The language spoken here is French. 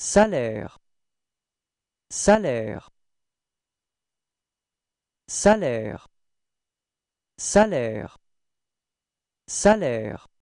Salaire Salaire Salaire Salaire Salaire